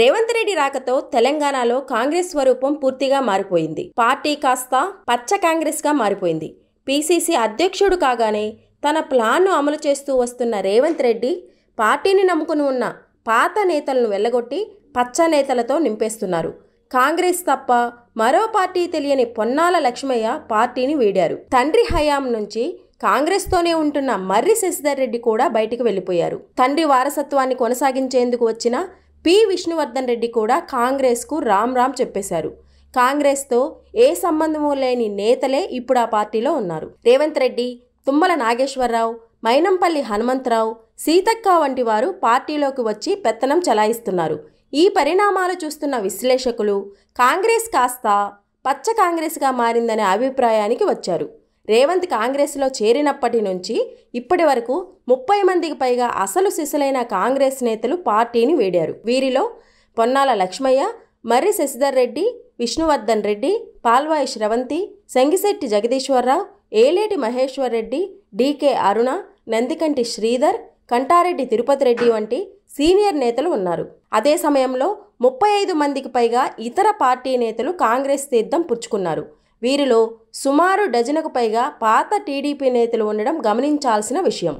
రేవంత్ రెడ్డి రాకతో తెలంగాణలో కాంగ్రెస్ స్వరూపం పూర్తిగా మారిపోయింది పార్టీ కాస్త పచ్చ కాంగ్రెస్గా మారిపోయింది పీసీసీ అధ్యక్షుడు కాగానే తన ప్లాన్ను అమలు చేస్తూ వస్తున్న రేవంత్ రెడ్డి పార్టీని నమ్ముకుని ఉన్న పాత నేతలను వెళ్ళగొట్టి పచ్చ నేతలతో నింపేస్తున్నారు కాంగ్రెస్ తప్ప మరో పార్టీ తెలియని పొన్నాల లక్ష్మయ్య పార్టీని వీడారు తండ్రి హయాం నుంచి కాంగ్రెస్తోనే ఉంటున్న మర్రి శశిధర్ రెడ్డి కూడా బయటికి వెళ్ళిపోయారు తండ్రి వారసత్వాన్ని కొనసాగించేందుకు వచ్చిన పి విష్ణువర్ధన్ రెడ్డి కూడా కాంగ్రెస్కు రామ్ రామ్ చెప్పేశారు కాంగ్రెస్తో ఏ సంబంధము లేని నేతలే ఇప్పుడు ఆ పార్టీలో ఉన్నారు రేవంత్ రెడ్డి తుమ్మల నాగేశ్వరరావు మైనంపల్లి హనుమంతరావు సీతక్క వంటి వారు పార్టీలోకి వచ్చి పెత్తనం చలాయిస్తున్నారు ఈ పరిణామాలు చూస్తున్న విశ్లేషకులు కాంగ్రెస్ కాస్త పచ్చ కాంగ్రెస్గా మారిందనే అభిప్రాయానికి వచ్చారు రేవంత్ కాంగ్రెస్లో చేరినప్పటి నుంచి ఇప్పటి వరకు ముప్పై మందికి పైగా అసలు శిశులైన కాంగ్రెస్ నేతలు పార్టీని వీడారు వీరిలో పొన్నాల లక్ష్మయ్య మర్రి శశిధర్ రెడ్డి విష్ణువర్ధన్ రెడ్డి పాల్వాయి శ్రవంతి సంగిశెట్టి జగదీశ్వరరావు ఏలేటి మహేశ్వర్ రెడ్డి డీకే అరుణ నందికంటి శ్రీధర్ కంటారెడ్డి తిరుపతి రెడ్డి వంటి సీనియర్ నేతలు ఉన్నారు అదే సమయంలో ముప్పై ఐదు మందికి పైగా ఇతర పార్టీ నేతలు కాంగ్రెస్ తీర్థం పుచ్చుకున్నారు వీరిలో సుమారు డజనకు పైగా పాత టీడీపీ నేతలు ఉండడం గమనించాల్సిన విషయం